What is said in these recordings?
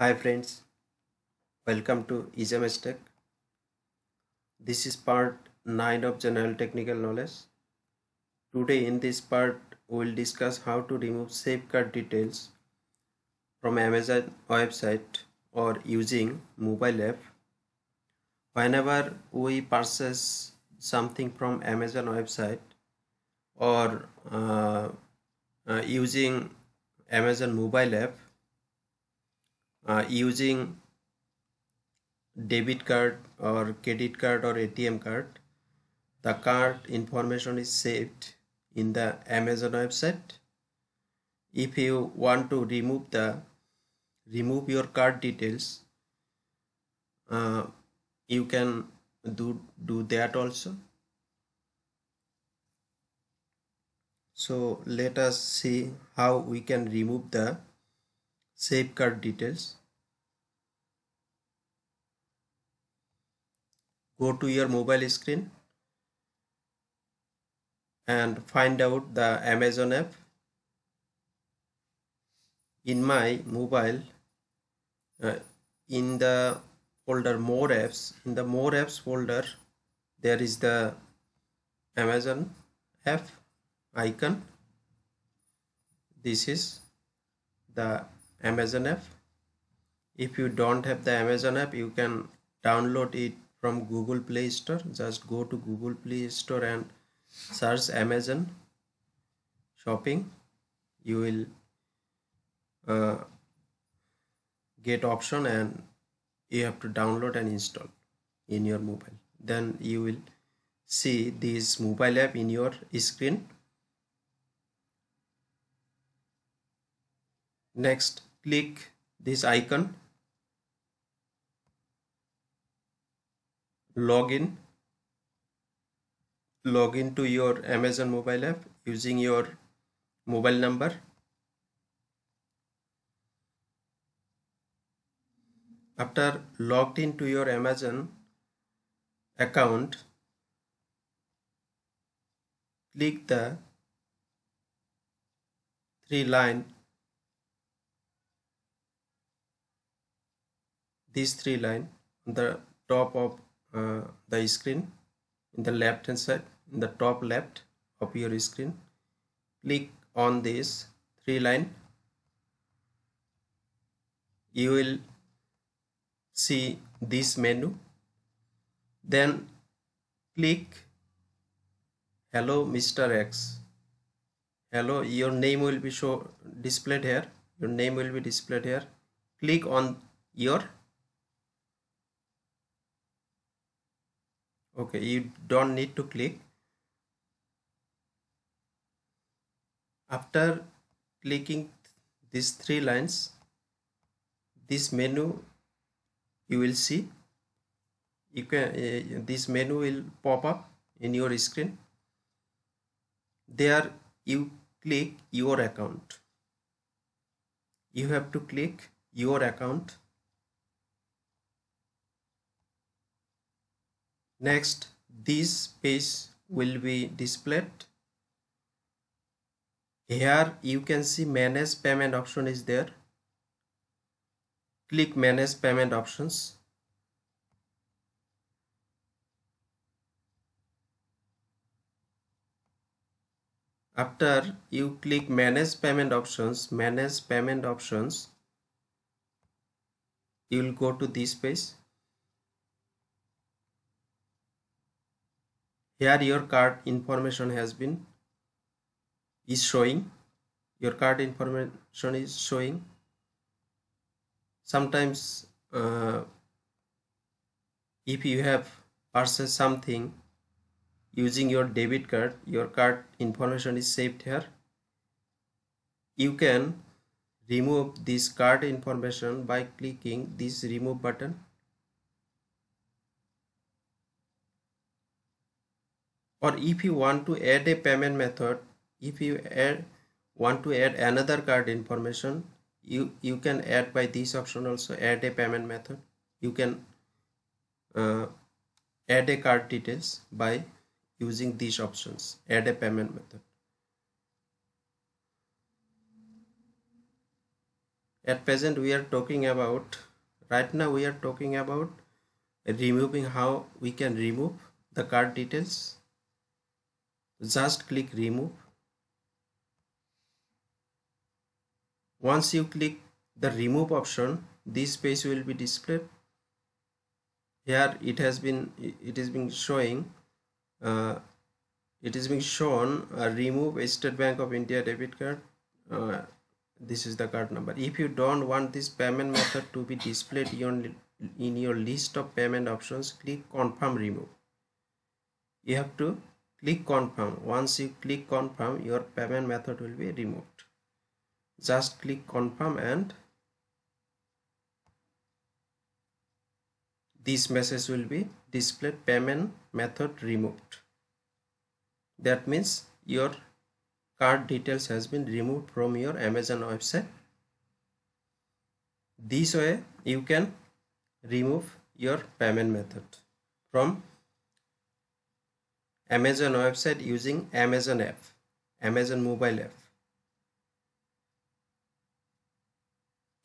Hi friends, welcome to EasyMS Tech. This is part 9 of general technical knowledge. Today in this part we will discuss how to remove safeguard details from Amazon website or using mobile app. Whenever we purchase something from Amazon website or uh, uh, using Amazon mobile app uh, using debit card or credit card or ATM card the card information is saved in the Amazon website if you want to remove the remove your card details uh, you can do do that also so let us see how we can remove the safeguard details. Go to your mobile screen and find out the Amazon app. In my mobile, uh, in the folder more apps, in the more apps folder, there is the Amazon app icon. This is the Amazon app. If you don't have the Amazon app, you can download it from Google Play Store. Just go to Google Play Store and search Amazon shopping. You will uh, get option and you have to download and install in your mobile. Then you will see this mobile app in your screen next click this icon login Login to your amazon mobile app using your mobile number after logged into your amazon account click the three line these three line on the top of uh, the screen in the left hand side in the top left of your screen click on this three line you will see this menu then click hello mr x hello your name will be show displayed here your name will be displayed here click on your okay you don't need to click after clicking these three lines this menu you will see you can uh, this menu will pop up in your screen there you click your account you have to click your account next this page will be displayed here you can see manage payment option is there click manage payment options after you click manage payment options manage payment options you will go to this page here your card information has been is showing your card information is showing sometimes uh, if you have purchased something using your debit card your card information is saved here you can remove this card information by clicking this remove button or if you want to add a payment method if you add want to add another card information you you can add by this option also add a payment method you can uh, add a card details by using these options add a payment method at present we are talking about right now we are talking about removing how we can remove the card details just click remove once you click the remove option this page will be displayed here it has been it is being showing uh, it is being shown a uh, remove state bank of india debit card uh, this is the card number if you don't want this payment method to be displayed in your list of payment options click confirm remove you have to click confirm once you click confirm your payment method will be removed just click confirm and this message will be displayed payment method removed that means your card details has been removed from your amazon website this way you can remove your payment method from Amazon website using Amazon F, Amazon mobile F,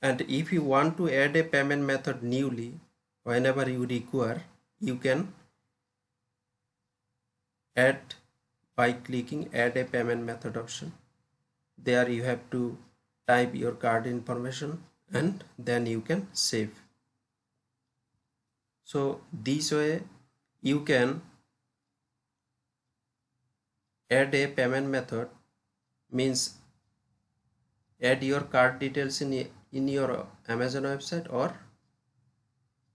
And if you want to add a payment method newly, whenever you require, you can add by clicking add a payment method option. There you have to type your card information and then you can save. So this way you can add a payment method means add your card details in, in your Amazon website or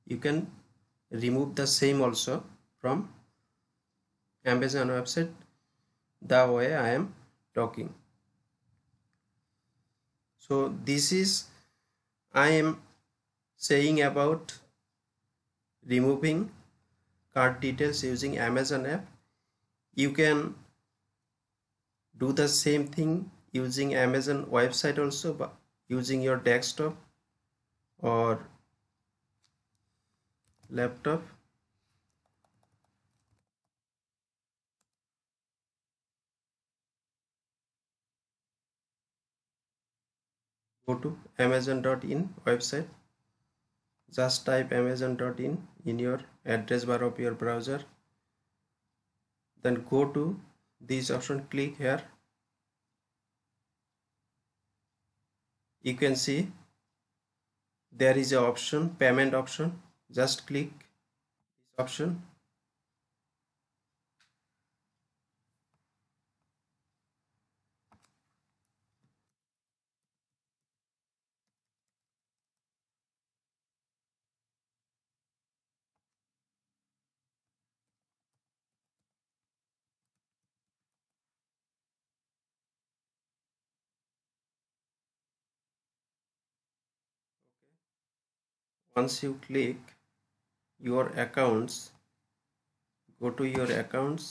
you can remove the same also from Amazon website the way I am talking. So this is I am saying about removing card details using Amazon app. You can do the same thing using Amazon website also but using your desktop or laptop go to amazon.in website just type amazon.in in your address bar of your browser then go to this option click here you can see there is a option payment option just click this option once you click your accounts go to your accounts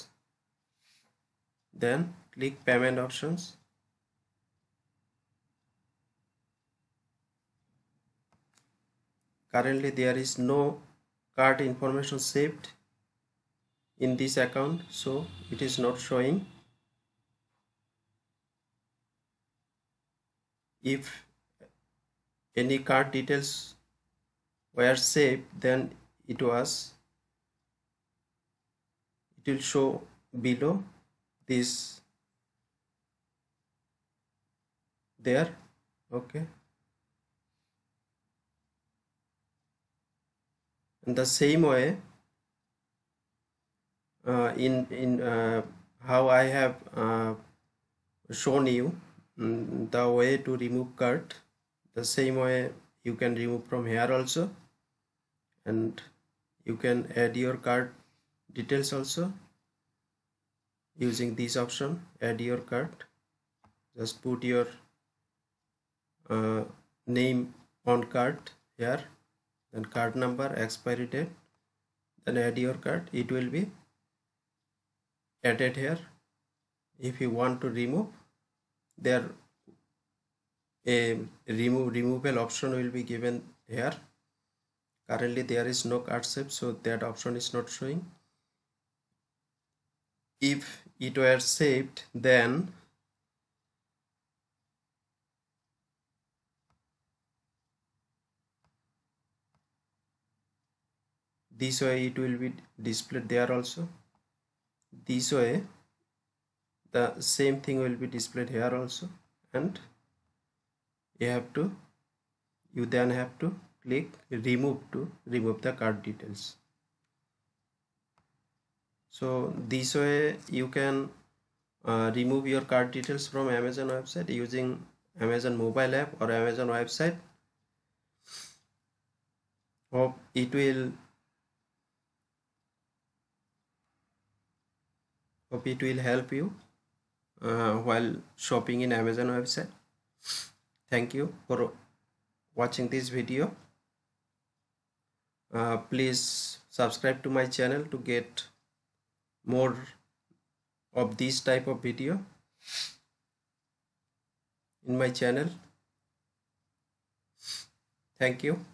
then click payment options currently there is no card information saved in this account so it is not showing if any card details were safe then it was it will show below this there okay in the same way uh, in in uh, how I have uh, shown you um, the way to remove cart the same way you can remove from here also and you can add your card details also using this option add your card just put your uh, name on card here then card number expiry date then add your card it will be added here if you want to remove there a remove removal option will be given here currently there is no card shape so that option is not showing if it were saved then this way it will be displayed there also this way the same thing will be displayed here also and you have to you then have to click remove to remove the card details so this way you can uh, remove your card details from amazon website using amazon mobile app or amazon website hope it will hope it will help you uh, while shopping in amazon website thank you for watching this video uh, please subscribe to my channel to get more of this type of video in my channel thank you